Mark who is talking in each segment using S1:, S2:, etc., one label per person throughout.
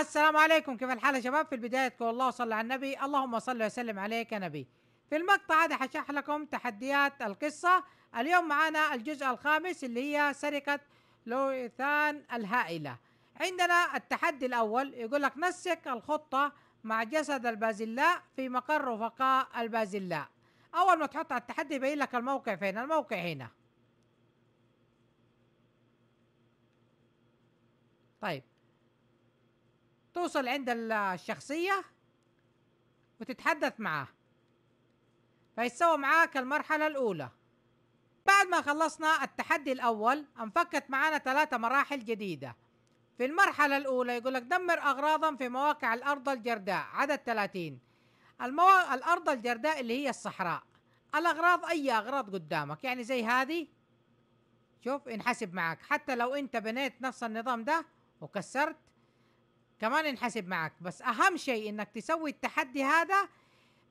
S1: السلام عليكم كيف الحال يا شباب في البداية الله صلى على النبي اللهم صل وسلم عليك يا نبي في المقطع هذا حشرح لكم تحديات القصة اليوم معانا الجزء الخامس اللي هي سرقة لويثان الهائلة عندنا التحدي الأول يقول لك نسق الخطة مع جسد البازلاء في مقر رفقاء البازلاء اول ما تحط على التحدي يبين لك الموقع فين الموقع هنا طيب توصل عند الشخصية وتتحدث معاه فيتسوى معاك المرحلة الأولى بعد ما خلصنا التحدي الأول انفكت معانا ثلاثة مراحل جديدة في المرحلة الأولى يقول لك دمر أغراضا في مواقع الأرض الجرداء عدد 30 المو... الأرض الجرداء اللي هي الصحراء الأغراض أي أغراض قدامك يعني زي هذه شوف انحسب معك حتى لو أنت بنيت نفس النظام ده وكسرت كمان انحسب معك بس أهم شيء إنك تسوي التحدي هذا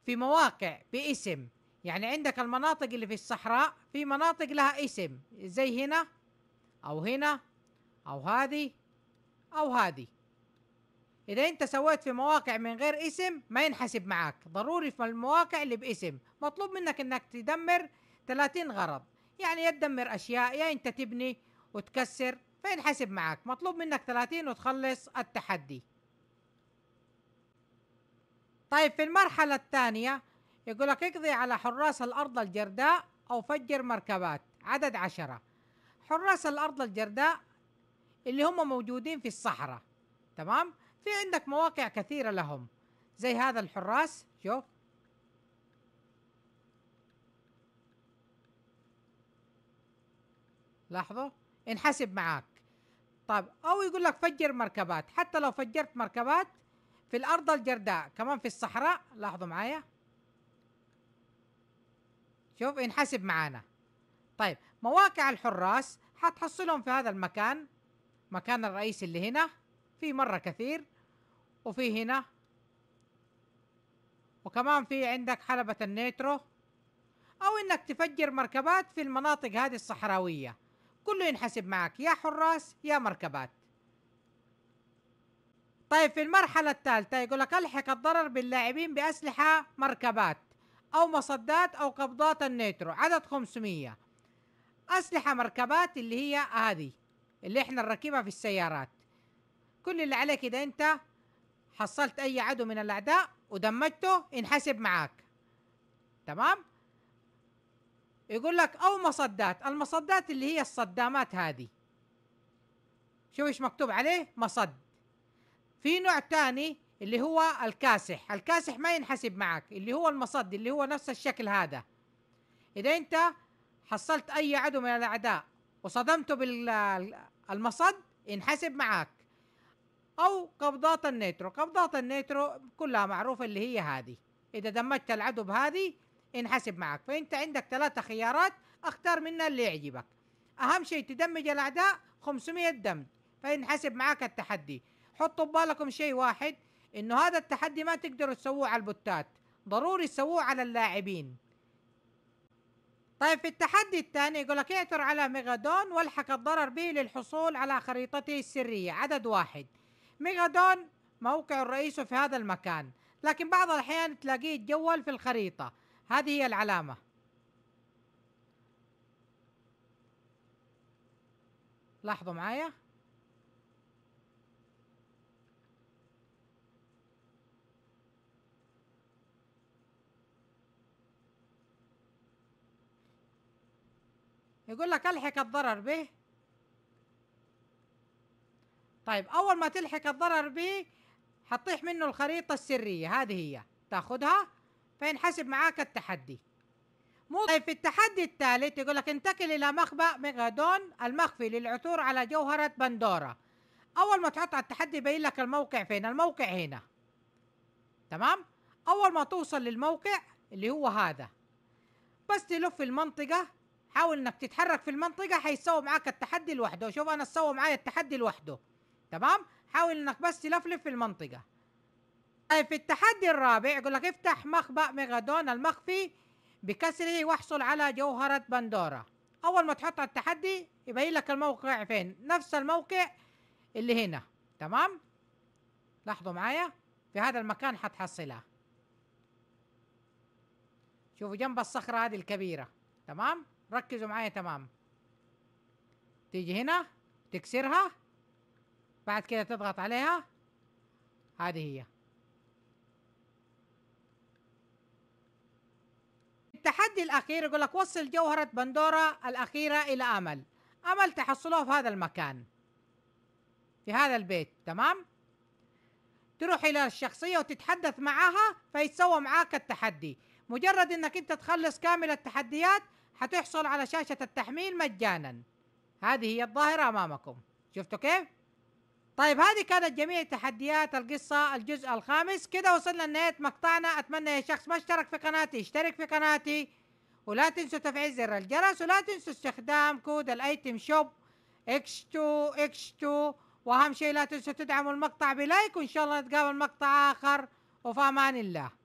S1: في مواقع باسم يعني عندك المناطق اللي في الصحراء في مناطق لها اسم زي هنا أو هنا أو هذه او هذه اذا انت سويت في مواقع من غير اسم ما ينحسب معاك ضروري في المواقع اللي باسم مطلوب منك انك تدمر 30 غرض يعني يا تدمر اشياء يا انت تبني وتكسر فينحسب معاك مطلوب منك 30 وتخلص التحدي طيب في المرحلة الثانية يقولك اقضي على حراس الأرض الجرداء أو فجر مركبات عدد عشرة حراس الأرض الجرداء اللي هم موجودين في الصحراء تمام في عندك مواقع كثيرة لهم زي هذا الحراس شوف لاحظوا انحسب معاك طيب او يقول لك فجر مركبات حتى لو فجرت مركبات في الارض الجرداء كمان في الصحراء لاحظوا معايا شوف انحسب معانا طيب مواقع الحراس حتحصلهم في هذا المكان مكان الرئيس اللي هنا في مرة كثير وفي هنا وكمان في عندك حلبة النيترو أو إنك تفجر مركبات في المناطق هذه الصحراوية كله ينحسب معك يا حراس يا مركبات طيب في المرحلة الثالثة يقول لك ألحق الضرر باللاعبين بأسلحة مركبات أو مصدات أو قبضات النيترو عدد 500 أسلحة مركبات اللي هي هذه اللي احنا نركبها في السيارات كل اللي عليك اذا انت حصلت اي عدو من الاعداء ودمجته ينحسب معاك تمام يقول لك او مصدات المصدات اللي هي الصدامات هذه شوف ايش مكتوب عليه مصد في نوع تاني اللي هو الكاسح الكاسح ما ينحسب معك اللي هو المصد اللي هو نفس الشكل هذا اذا انت حصلت اي عدو من الاعداء وصدمته بالمصد ينحسب معاك او قبضات النيترو قبضات النيترو كلها معروفه اللي هي هذه اذا دمجت العدو بهذه ينحسب معك فانت عندك ثلاثة خيارات اختار منها اللي يعجبك اهم شيء تدمج الاعداء 500 دمج فينحسب معك التحدي حطوا ببالكم شيء واحد انه هذا التحدي ما تقدروا تسووه على البوتات ضروري تسووه على اللاعبين طيب في التحدي الثاني يقول لك اعثر على ميغادون والحق الضرر به للحصول على خريطته السرية عدد واحد ميغادون موقع الرئيس في هذا المكان لكن بعض الأحيان تلاقيه يتجول في الخريطة هذه هي العلامة لاحظوا معايا يقول لك الحق الضرر به طيب اول ما تلحق الضرر به حطيح منه الخريطه السريه هذه هي تاخدها فينحسب معاك التحدي مو طيب في التحدي الثالث يقول لك انتقل الى مخبأ ميغادون المخفي للعثور على جوهرة بندورة اول ما تحط على التحدي يبين لك الموقع فين الموقع هنا تمام اول ما توصل للموقع اللي هو هذا بس تلف المنطقة حاول انك تتحرك في المنطقه حيسوي معاك التحدي لوحده شوف انا سوى معايا التحدي لوحده تمام حاول انك بس تلفلف في المنطقه طيب في التحدي الرابع يقول لك افتح مخبأ ميغادون المخفي بكسره واحصل على جوهرة بندورة أول ما تحط على التحدي يبين لك الموقع فين نفس الموقع اللي هنا تمام لاحظوا معايا في هذا المكان حتحصلها شوفوا جنب الصخرة هذه الكبيرة تمام ركزوا معايا تمام تيجي هنا تكسرها بعد كده تضغط عليها هذه هي التحدي الأخير يقول لك وصل جوهرة بندورة الأخيرة إلى أمل أمل تحصلوها في هذا المكان في هذا البيت تمام تروح إلى الشخصية وتتحدث معاها فيتسوى معاك التحدي مجرد انك انت تخلص كامل التحديات حتحصل على شاشة التحميل مجانا هذه هي الظاهرة أمامكم شفتوا كيف؟ طيب هذه كانت جميع تحديات القصة الجزء الخامس كده وصلنا لنهاية مقطعنا أتمنى يا شخص ما اشترك في قناتي اشترك في قناتي ولا تنسوا تفعيل زر الجرس ولا تنسوا استخدام كود الايتم شوب اكس 2 اكس 2 واهم شيء لا تنسوا تدعموا المقطع بلايك وان شاء الله نتقابل مقطع اخر وفي امان الله